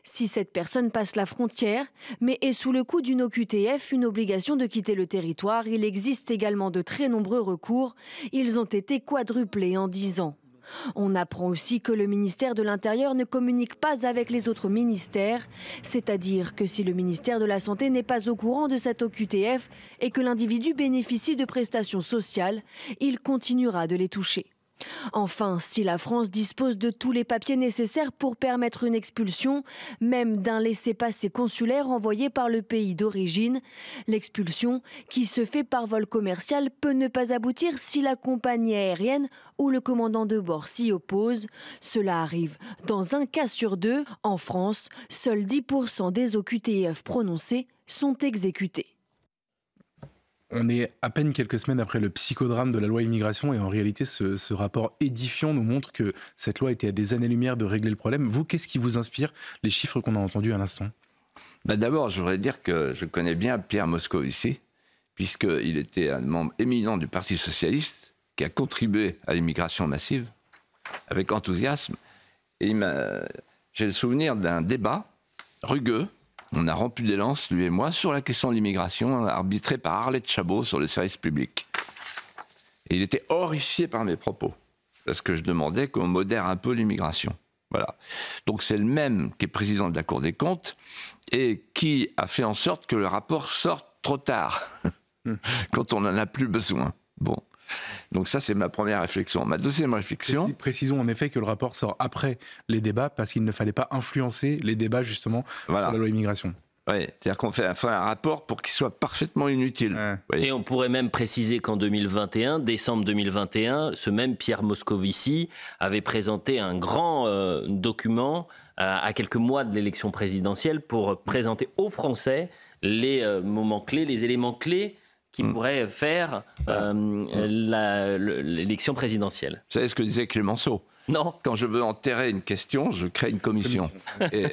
Si cette personne passe la frontière, mais est sous le coup d'une OQTF, une obligation de quitter le territoire, il existe également de très nombreux recours. Ils ont été quadruplés en 10 ans. On apprend aussi que le ministère de l'Intérieur ne communique pas avec les autres ministères, c'est-à-dire que si le ministère de la Santé n'est pas au courant de cette OQTF et que l'individu bénéficie de prestations sociales, il continuera de les toucher. Enfin, si la France dispose de tous les papiers nécessaires pour permettre une expulsion, même d'un laissez-passer consulaire envoyé par le pays d'origine, l'expulsion, qui se fait par vol commercial, peut ne pas aboutir si la compagnie aérienne ou le commandant de bord s'y oppose. Cela arrive dans un cas sur deux. En France, seuls 10% des OQTF prononcés sont exécutés
on est à peine quelques semaines après le psychodrame de la loi immigration et en réalité, ce, rapport édifiant nous montre que cette loi était à des années-lumière de régler le problème. Vous, qu'est-ce qui vous inspire les chiffres qu'on a entendus à l'instant
bah, D'abord, je voudrais dire que je connais bien Pierre Moscovici, puisqu'il était un membre éminent du Parti socialiste qui a contribué à l'immigration massive avec enthousiasme. Et j'ai le souvenir d'un débat rugueux on a rompu des lances, lui et moi, sur la question de l'immigration, arbitrée par Arlette Chabot sur les services publics. Et il était horrifié par mes propos, parce que je demandais qu'on modère un peu l'immigration. Voilà. Donc c'est le même qui est président de la Cour des comptes et qui a fait en sorte que le rapport sorte trop tard, quand on n'en a plus besoin. Bon.
Donc ça, c'est ma première réflexion. Ma deuxième réflexion... Précisons en effet que le rapport sort après les débats parce qu'il ne fallait pas influencer les débats justement voilà. sur la loi immigration.
Oui, c'est-à-dire qu'on fait un, rapport pour qu'il soit parfaitement inutile. Et on pourrait même préciser qu'en 2021, décembre 2021, ce même Pierre Moscovici avait présenté un grand euh, document euh, à quelques mois de l'élection présidentielle pour présenter aux Français les euh, moments clés, les éléments clés qui mm. pourrait faire ah. euh, mm.
l'élection présidentielle. Vous savez ce que disait Clémenceau Non. Quand je veux enterrer une question, je crée une commission. Euh,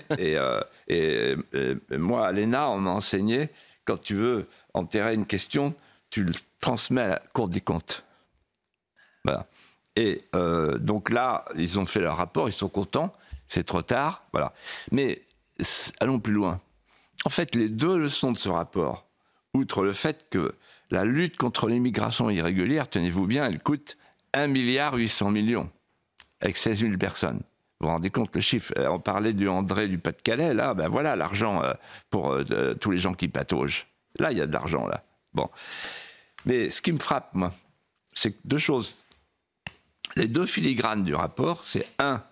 euh, et, moi, à l'ENA, on m'a enseigné, quand tu veux enterrer une question, tu le transmets à la Cour des comptes. Voilà. Et donc là, ils ont fait leur rapport, ils sont contents, c'est trop tard. Voilà. Mais allons plus loin. En fait, les deux leçons de ce rapport, outre le fait que la lutte contre l'immigration irrégulière, tenez-vous bien, elle coûte 1,8 milliard millions, avec 16 000 personnes. Vous vous rendez compte le chiffre euh, On parlait du André du Pas-de-Calais, là, ben voilà l'argent euh, pour euh, tous les gens qui pataugent. Là, il y a de l'argent, là. Bon. Mais ce qui me frappe, moi, c'est deux choses. Les deux filigranes du rapport, c'est un,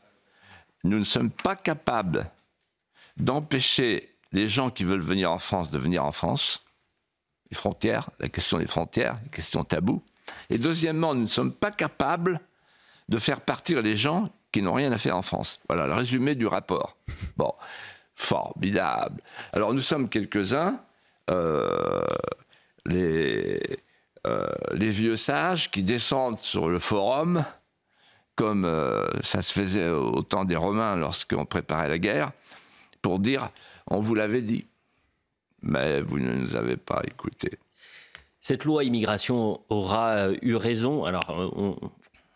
nous ne sommes pas capables d'empêcher les gens qui veulent venir en France de venir en France les frontières, la question des frontières, question tabou. Et deuxièmement, nous ne sommes pas capables de faire partir les gens qui n'ont rien à faire en France. Voilà le résumé du rapport. Bon, formidable. Alors nous sommes quelques-uns, euh, les, euh, les vieux sages qui descendent sur le forum, comme euh, ça se faisait au temps des Romains lorsqu'on préparait la guerre, pour dire, on vous l'avait dit mais
vous ne nous avez pas écoutés. Cette loi immigration aura euh, eu raison. Alors, euh, on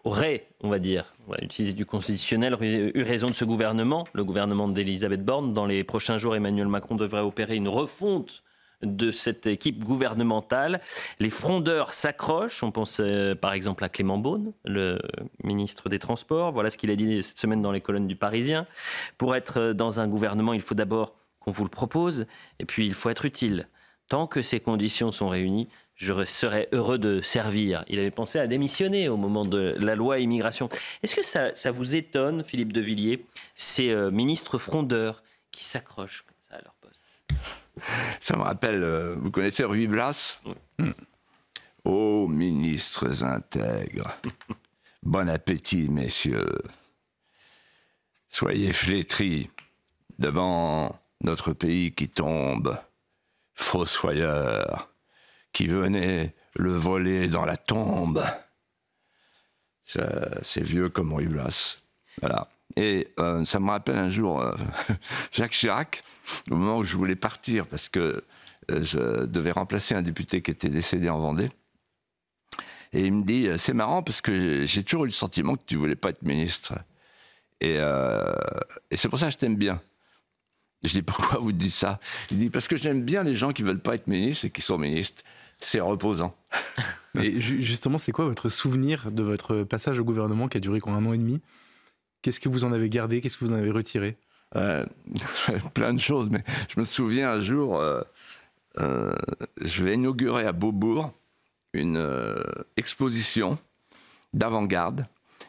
aurait, on va dire, on va utiliser du constitutionnel, eu raison de ce gouvernement, le gouvernement d'Elisabeth Borne. Dans les prochains jours, Emmanuel Macron devrait opérer une refonte de cette équipe gouvernementale. Les frondeurs s'accrochent. On pense euh, par exemple à Clément Beaune, le ministre des Transports. Voilà ce qu'il a dit cette semaine dans les colonnes du Parisien. Pour être dans un gouvernement, il faut d'abord on vous le propose, et puis il faut être utile. Tant que ces conditions sont réunies, je serai heureux de servir. Il avait pensé à démissionner au moment de la loi immigration. Est-ce que ça, vous étonne, Philippe de Villiers, ces euh, ministres frondeurs qui s'accrochent comme ça à leur poste
Ça me rappelle, euh, vous connaissez Ruy Blas Ô ministres intègres, bon appétit, messieurs. Soyez flétris devant notre pays qui tombe, fossoyeur, qui venait le voler dans la tombe. C'est vieux comme Ribas. Voilà. Et euh, ça me rappelle un jour euh, Jacques Chirac, au moment où je voulais partir, parce que euh, je devais remplacer un député qui était décédé en Vendée. Et il me dit C'est marrant parce que j'ai toujours eu le sentiment que tu ne voulais pas être ministre. Et, et c'est pour ça que je t'aime bien. Je dis pourquoi vous dites ça Il dit parce que j'aime bien les gens qui veulent pas être ministres et qui sont ministres. C'est reposant.
et justement, c'est quoi votre souvenir de votre passage au gouvernement qui a duré un an et demi Qu'est-ce que vous en avez gardé Qu'est-ce que vous en avez retiré euh, Plein de choses, mais je me souviens un jour, euh,
euh, je vais inaugurer à Beaubourg une exposition d'avant-garde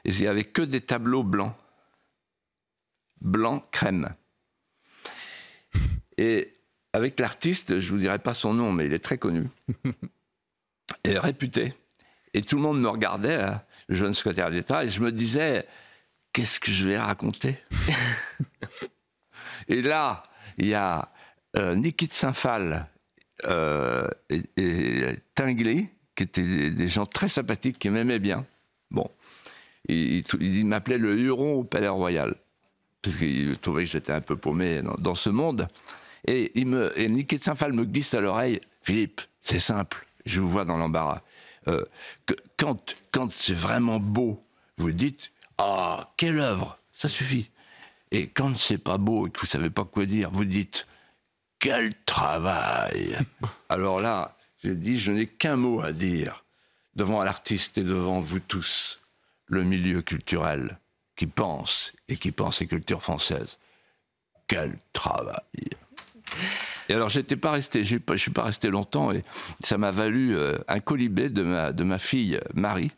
et il n'y avait que des tableaux blancs, blanc crème. Et avec l'artiste, je ne vous dirai pas son nom, mais il est très connu, et réputé. Et tout le monde me regardait, hein, le jeune secrétaire d'État, et je me disais, qu'est-ce que je vais raconter Et là, il y a euh, Nikit saint euh, et, Tingley, qui étaient des, gens très sympathiques, qui m'aimaient bien. Bon, il, il, m'appelait le Huron au Palais Royal, parce qu'il trouvait que j'étais un peu paumé dans ce monde. Et, il me, de saint fal me glisse à l'oreille Philippe, c'est simple, je vous vois dans l'embarras. Euh, quand c'est vraiment beau, vous dites Ah, quelle œuvre Ça suffit. Et quand c'est pas beau et que vous savez pas quoi dire, vous dites Quel travail Alors là, j'ai dit Je n'ai qu'un mot à dire devant l'artiste et devant vous tous, le milieu culturel qui pense et qui pense les cultures françaises. Quel travail et alors, j'étais pas resté, je suis pas resté longtemps et ça m'a valu euh, un colibé de ma, de ma fille Marie.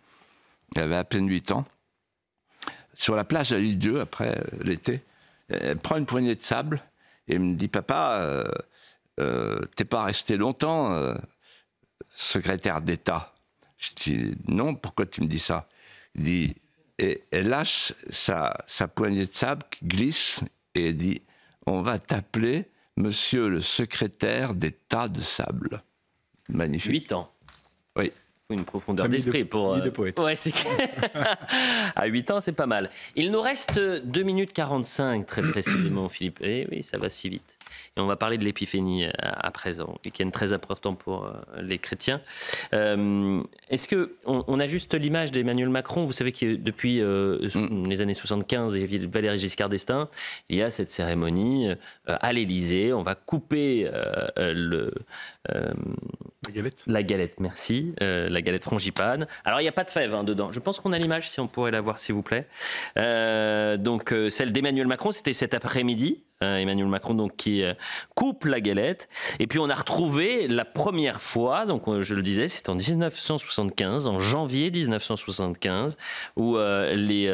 Elle avait à peine 8 ans. Sur la plage à l'île Dieu, après euh, l'été, elle prend une poignée de sable et me dit Papa, euh, euh t'es pas resté longtemps secrétaire d'État Je dis Non, pourquoi tu me dis ça Il dit et elle lâche sa, sa poignée de sable qui glisse et dit On va t'appeler Monsieur le secrétaire des tas de
Sable. Magnifique. Huit ans. Oui. Faut une profondeur d'esprit pour. Euh... Ouais, c'est À 8 ans, c'est pas mal. Il nous reste 2 minutes 45, très précisément, Philippe. Eh oui, ça va si vite. Et on va parler de l'épiphanie euh, à, présent, qui est très important pour euh, les chrétiens. Euh, est-ce que on, a juste l'image d'Emmanuel Macron Vous savez que depuis mm. les années 75 et Valéry Giscard d'Estaing, il y a cette cérémonie à l'Élysée. On va couper la galette. merci. la galette frangipane. Alors, il n'y a pas de fève hein, dedans. Je pense qu'on a l'image, si on pourrait la voir, s'il vous plaît. donc, celle d'Emmanuel Macron, c'était cet après-midi. Hein, Emmanuel Macron, donc qui euh, coupe la galette. Et puis on a retrouvé la première fois, donc euh, je le disais, c'est en 1975, en janvier 1975, où euh, les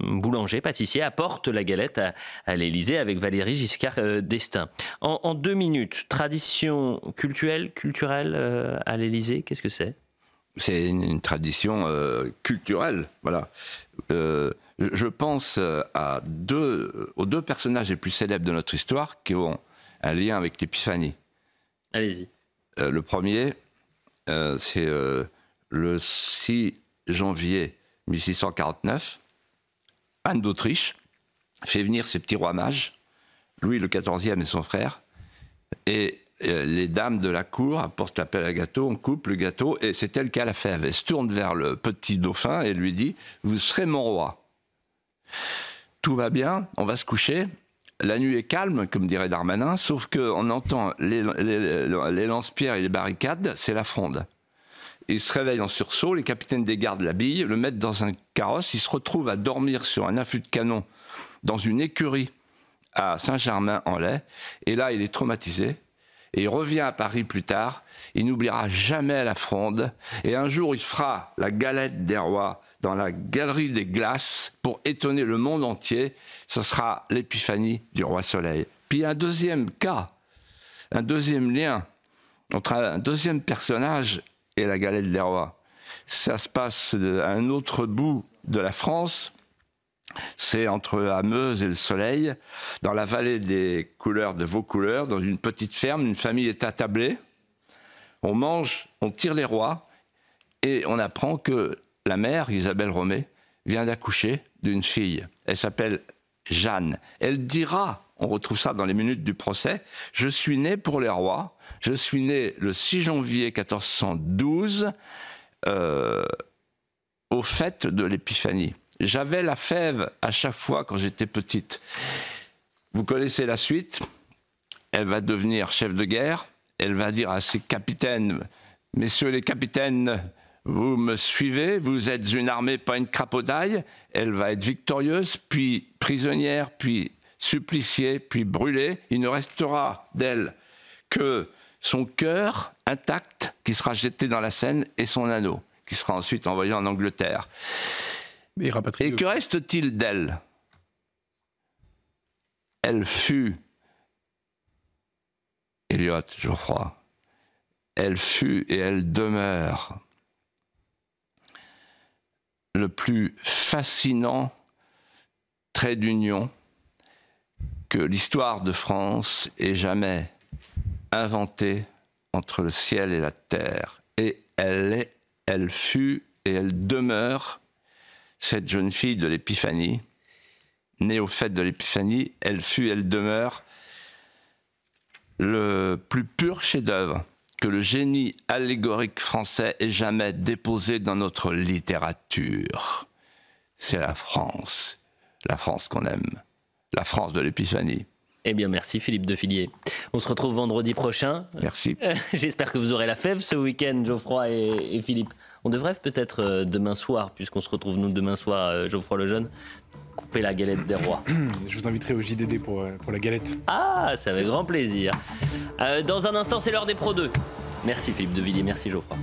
boulangers, pâtissiers apportent la galette à, l'Élysée avec Valérie Giscard d'Estaing. En, deux minutes, tradition culturelle, culturelle à l'Élysée, qu'est-ce que c'est c'est une tradition euh,
culturelle. Voilà. Euh, je pense euh, aux deux personnages les plus célèbres de notre histoire qui ont un lien avec l'épiphanie. Allez-y. le premier, c'est le 6 janvier 1649. Anne d'Autriche fait venir ses petits rois mages, Louis le XIVe et son frère, et euh, les dames de la cour apportent la à gâteau, on coupe le gâteau, et c'est elle qui a la fève. Elle se tourne vers le petit dauphin et lui dit Vous serez mon roi. Tout va bien, on va se coucher. La nuit est calme, comme dirait Darmanin, sauf qu'on entend les, les lance-pierres et les barricades, c'est la fronde. Il se réveille en sursaut, les capitaines des gardes l'habillent, le mettent dans un carrosse, il se retrouve à dormir sur un affût de canon dans une écurie à Saint-Germain-en-Laye, et là il est traumatisé, et il revient à Paris plus tard, il n'oubliera jamais la fronde, et un jour il fera la galette des rois dans la galerie des glaces pour étonner le monde entier. Ce sera l'épiphanie du roi Soleil. Puis un deuxième cas, un deuxième lien entre un deuxième personnage et la galette des rois. Ça se passe à un autre bout de la France, c'est entre Ameuse et le Soleil, dans la vallée des couleurs, de vos couleurs, dans une petite ferme, une famille est attablée. On mange, on tire les rois, et on apprend que la mère, Isabelle Romée, vient d'accoucher d'une fille. Elle s'appelle Jeanne. Elle dira, on retrouve ça dans les minutes du procès, je suis né pour les rois, je suis né le 6 janvier 1412, euh, au fait de l'épiphanie. J'avais la fève à chaque fois quand j'étais petite. Vous connaissez la suite. Elle va devenir chef de guerre. Elle va dire à ses capitaines, messieurs les capitaines, vous me suivez, vous êtes une armée, pas une crapaudaille. Elle va être victorieuse, puis prisonnière, puis suppliciée, puis brûlée. Il ne restera d'elle que son cœur intact qui sera jeté dans la Seine et son anneau qui sera ensuite envoyé en Angleterre. Et, que reste-t-il d'elle Elle fut, Elliot je crois, elle fut et elle demeure le plus fascinant trait d'union que l'histoire de France ait jamais inventé entre le ciel et la terre. Et elle est, elle fut et elle demeure cette jeune fille de l'épiphanie, née au fait de l'épiphanie, elle fut, elle demeure le plus pur chef-d'œuvre que le génie allégorique français ait jamais déposé dans notre littérature.
C'est la France, la France qu'on aime, la France de l'épiphanie. Eh bien, merci Philippe Defillier. On se retrouve vendredi prochain. Merci. Euh, j'espère que vous aurez la fève ce week-end, Geoffroy et, Philippe. On devrait peut-être euh, demain soir, puisqu'on se retrouve nous demain soir, euh, Geoffroy Le Jeune, couper la galette des rois. Je vous inviterai au JDD pour, la galette. Ah, ça avec grand plaisir. dans un instant, c'est l'heure des Pro 2. Merci Philippe Devilliers, merci Geoffroy.